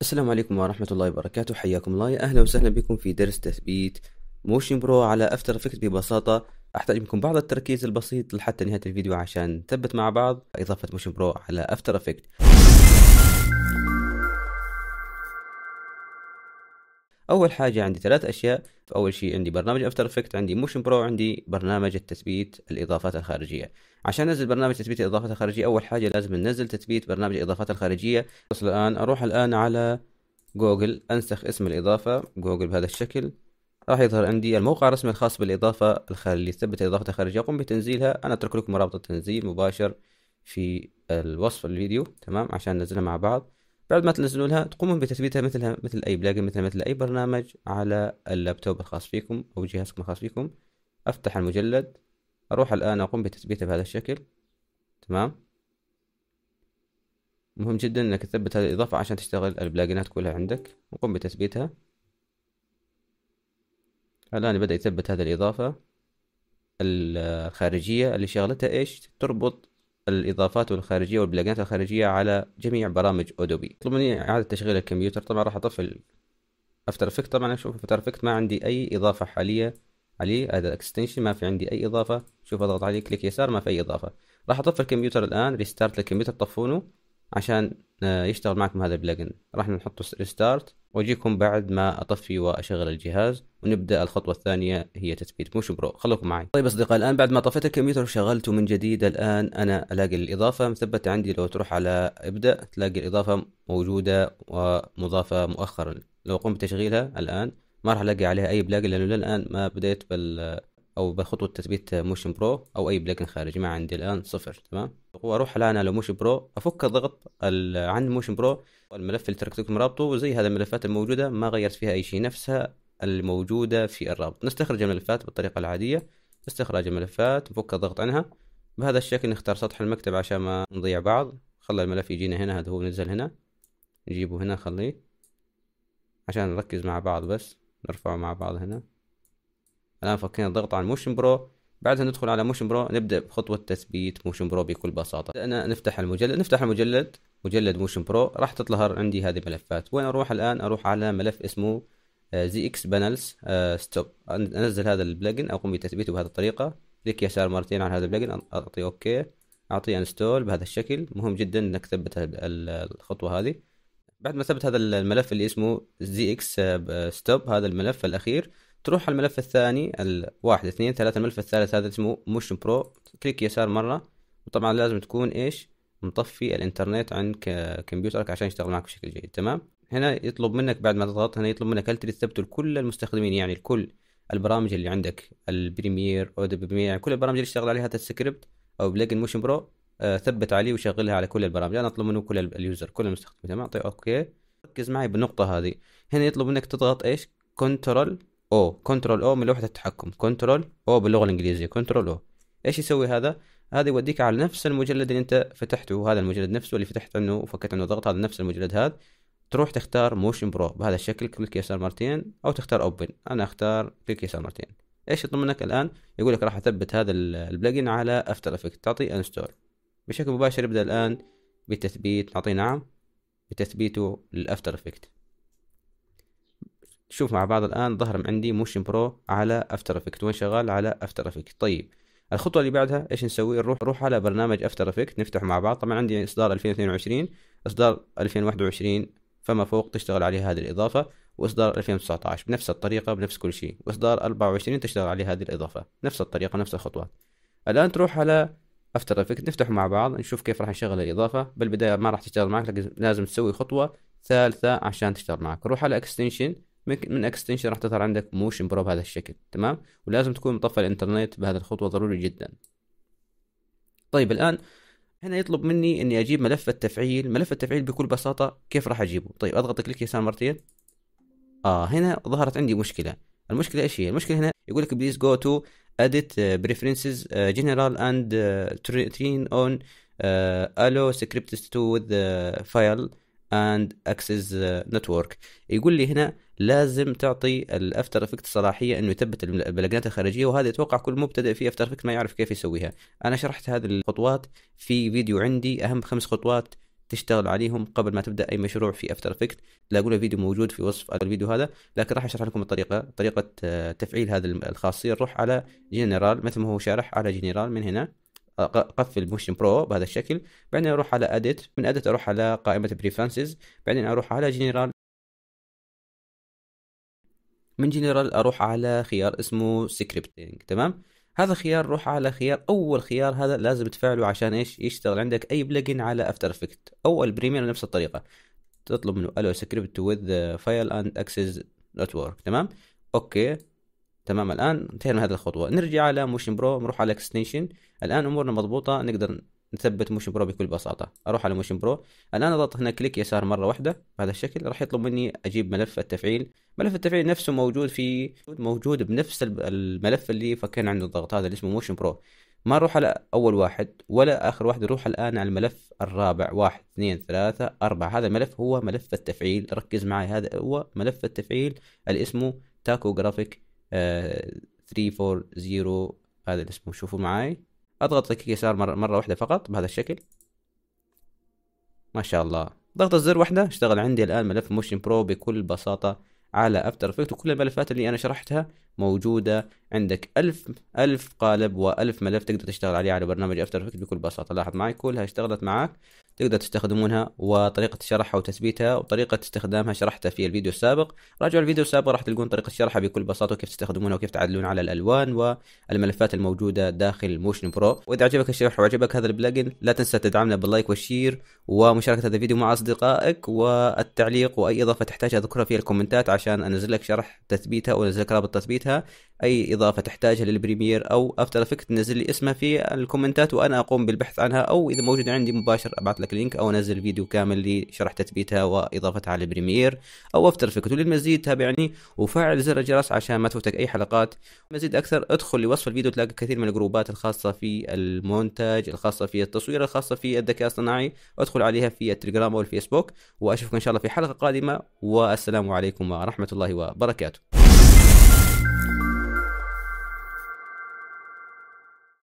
السلام عليكم ورحمة الله وبركاته حياكم الله يا أهلا وسهلا بكم في درس تثبيت موشن برو على افتر افكت ببساطة احتاج منكم بعض التركيز البسيط لحتى نهاية الفيديو عشان نثبت مع بعض إضافة موشن برو على افتر افكت اول حاجه عندي ثلاث اشياء فاول شيء عندي برنامج افتر افكت عندي موشن برو عندي برنامج التثبيت الاضافات الخارجيه عشان انزل برنامج تثبيت الاضافات الخارجيه اول حاجه لازم ننزل تثبيت برنامج الاضافات الخارجيه بس الان اروح الان على جوجل انسخ اسم الاضافه جوجل بهذا الشكل راح يظهر عندي الموقع الرسمي الخاص بالاضافه اللي تثبت الاضافه الخارجيه اقوم بتنزيلها انا اترك لكم رابط التنزيل مباشر في الوصف الفيديو تمام عشان ننزلها مع بعض بعد ما تنزلوا لها تقومون بتثبيتها مثلها مثل أي بلاجن مثل مثل أي برنامج على اللابتوب الخاص فيكم أو جهازكم الخاص فيكم أفتح المجلد أروح الآن أقوم بتثبيته بهذا الشكل تمام مهم جدا انك تثبت هذه الاضافة عشان تشتغل البلاجنات كلها عندك وقم بتثبيتها الان بدأ يثبت هذه الاضافة الخارجية اللي شغلتها ايش تربط الاضافات الخارجيه والبلاجنات الخارجيه على جميع برامج ادوبي يطلب مني اعاده تشغيل الكمبيوتر طبعا راح اطفي افتر افكت طبعا اشوف افتر افكت ما عندي اي اضافه حاليه عليه هذا الاكستنشن ما في عندي اي اضافه شوف اضغط عليه كليك يسار ما في اي اضافه راح اطفي الكمبيوتر الان ريستارت للكمبيوتر طفونه عشان آه، يشتغل معكم هذا البلجن راح نحطه ريستارت واجيكم بعد ما اطفي واشغل الجهاز ونبدا الخطوه الثانيه هي تثبيت موشن برو خليكم معي طيب اصدقاء الان بعد ما طفيت الكمبيوتر وشغلته من جديد الان انا الاقي الاضافه مثبته عندي لو تروح على ابدا تلاقي الاضافه موجوده ومضافه مؤخرا لو قمت بتشغيلها الان ما راح الاقي عليها اي بلاجن لانه للان ما بديت بال او بخطوه تثبيت موشن برو او اي بلاجن خارجي ما عندي الان صفر تمام واروح الان على موشن برو افك الضغط عن موشن برو الملف اللي تركت لكم رابطه زي هذا الملفات الموجوده ما غيرت فيها اي شيء نفسها الموجوده في الرابط نستخرج الملفات بالطريقه العاديه استخراج الملفات نفك الضغط عنها بهذا الشكل نختار سطح المكتب عشان ما نضيع بعض خلى الملف يجينا هنا هذا هو نزل هنا نجيبه هنا خليه عشان نركز مع بعض بس نرفعه مع بعض هنا الان فكينا الضغط عن موشن برو بعدها ندخل على موشن برو نبدا بخطوه تثبيت موشن برو بكل بساطه انا نفتح المجلد نفتح المجلد مجلد موشن برو راح تظهر عندي هذه الملفات وين اروح الان اروح على ملف اسمه آه، زي اكس بانلز آه، ستوب انزل هذا البلجن اقوم بتثبيته بهذه الطريقه كليك يسار مرتين على هذا البلجن اعطي اوكي اعطي انستول بهذا الشكل مهم جدا انك تثبت الخطوه هذه بعد ما ثبت هذا الملف اللي اسمه زي اكس آه، ستوب هذا الملف الاخير تروح على الملف الثاني الواحد اثنين ثلاثة الملف الثالث هذا اسمه موشن برو كليك يسار مرة وطبعا لازم تكون ايش مطفي الانترنت عن كمبيوترك عشان يشتغل معك بشكل جيد تمام هنا يطلب منك بعد ما تضغط هنا يطلب منك هل تريد تثبته لكل المستخدمين يعني لكل البرامج اللي عندك البريمير اودوبي بريمير يعني كل البرامج اللي اشتغل عليها هذا السكريبت او بلجن موشن برو آه، ثبت عليه وشغلها على كل البرامج انا اطلب منه كل اليوزر كل المستخدمين تمام اعطيه اوكي ركز معي بالنقطه هذه هنا يطلب منك تضغط ايش كنترول او كنترول او من لوحه التحكم كنترول او باللغه الانجليزيه كنترول او ايش يسوي هذا؟ هذا يوديك على نفس المجلد اللي انت فتحته هذا المجلد نفسه اللي فتحت عنه وفكيت عنه ضغط هذا نفس المجلد هذا تروح تختار موشن برو بهذا الشكل كليك يسار مرتين او تختار اوبن انا اختار كليك يسار مرتين ايش يطلب منك الان يقول لك راح اثبت هذا البلجن على افتر افكت تعطي انستول بشكل مباشر يبدا الان بالتثبيت نعطيه نعم بتثبيته للافتر افكت شوف مع بعض الآن ظهر عندي موشن برو على افتر افكت وين شغال على افتر افكت طيب الخطوة اللي بعدها ايش نسوي نروح نروح على برنامج افتر افكت نفتح مع بعض طبعا عندي اصدار 2022 اصدار 2021 فما فوق تشتغل عليه هذه الإضافة واصدار 2019 بنفس الطريقة بنفس كل شيء واصدار 24 تشتغل عليه هذه الإضافة نفس الطريقة نفس الخطوات الآن تروح على افتر افكت نفتح مع بعض نشوف كيف راح نشغل الإضافة بالبداية ما راح تشتغل معك لازم تسوي خطوة ثالثة عشان تشتغل معك روح على اكستنشن من اكستنشن راح تظهر عندك موشن برو بهذا الشكل تمام ولازم تكون مطفى الانترنت بهذه الخطوه ضروري جدا طيب الان هنا يطلب مني اني اجيب ملف التفعيل ملف التفعيل بكل بساطه كيف راح اجيبه طيب اضغط كليك يسار مرتين اه هنا ظهرت عندي مشكله المشكله ايش هي المشكله هنا يقول لك بليز جو تو اديت بريفرنسز جنرال اند ترين اون الو سكريبتس تو وذ فايل اند اكسس نتورك يقول لي هنا لازم تعطي الافتر افكت صلاحيه انه يثبت البلاجنات الخارجيه وهذا اتوقع كل مبتدئ في افتر افكت ما يعرف كيف يسويها انا شرحت هذه الخطوات في فيديو عندي اهم خمس خطوات تشتغل عليهم قبل ما تبدا اي مشروع في افتر افكت تلاقون الفيديو موجود في وصف الفيديو هذا لكن راح اشرح لكم الطريقه طريقه آه، تفعيل هذه الخاصيه نروح على جنرال مثل ما هو شارح على جنرال من هنا اقفل موشن برو بهذا الشكل بعدين اروح على اديت من اديت اروح على قائمه بريفرنسز بعدين اروح على جنرال من جنرال اروح على خيار اسمه سكريبتنج تمام هذا خيار روح على خيار اول خيار هذا لازم تفعله عشان ايش يشتغل عندك اي بلجن على افتر افكت او البريمير نفس الطريقه تطلب منه الو سكريبت وذ فايل اند اكسس دوت وورك تمام اوكي تمام الان انتهينا من هذه الخطوه نرجع على موشن برو نروح على اكستنشن الان امورنا مضبوطه نقدر نثبت موشن برو بكل بساطه اروح على موشن برو الان اضغط هنا كليك يسار مره واحده بهذا الشكل راح يطلب مني اجيب ملف التفعيل ملف التفعيل نفسه موجود في موجود بنفس الملف اللي فكينا عنه الضغط هذا اللي اسمه موشن برو ما نروح على اول واحد ولا اخر واحد نروح الان على الملف الرابع واحد اثنين ثلاثة أربعة هذا الملف هو ملف التفعيل ركز معي هذا هو ملف التفعيل اللي اسمه تاكو جرافيك 340 هذا اللي اسمه شوفوا معي اضغط لك يسار مرة, مرة واحدة فقط بهذا الشكل ما شاء الله ضغط الزر واحدة اشتغل عندي الآن ملف موشن برو بكل بساطة على افتر افكت وكل الملفات اللي انا شرحتها موجوده عندك ألف ألف قالب وألف ملف تقدر تشتغل عليه على برنامج افتر افكت بكل بساطه لاحظ معي كلها اشتغلت معك تقدر تستخدمونها وطريقة شرحها وتثبيتها وطريقة استخدامها شرحتها في الفيديو السابق راجعوا الفيديو السابق راح تلقون طريقة شرحها بكل بساطة وكيف تستخدمونها وكيف تعدلون على الألوان والملفات الموجودة داخل موشن برو وإذا عجبك الشرح وعجبك هذا البلجن لا تنسى تدعمنا باللايك والشير ومشاركه هذا الفيديو مع اصدقائك والتعليق واي اضافه تحتاج اذكرها في الكومنتات عشان انزل لك شرح تثبيتها او انزل لك رابط تثبيتها اي اضافه تحتاجها للبريمير او افتر افكت نزل لي اسمها في الكومنتات وانا اقوم بالبحث عنها او اذا موجود عندي مباشر ابعث لك لينك او انزل فيديو كامل لشرح تثبيتها واضافتها على البريمير او افتر افكت وللمزيد تابعني وفعل زر الجرس عشان ما تفوتك اي حلقات مزيد اكثر ادخل لوصف الفيديو تلاقي كثير من الجروبات الخاصه في المونتاج الخاصه في التصوير الخاصه في الذكاء الاصطناعي ادخل ادخل عليها في التليجرام او الفيسبوك واشوفكم ان شاء الله في حلقه قادمه والسلام عليكم ورحمه الله وبركاته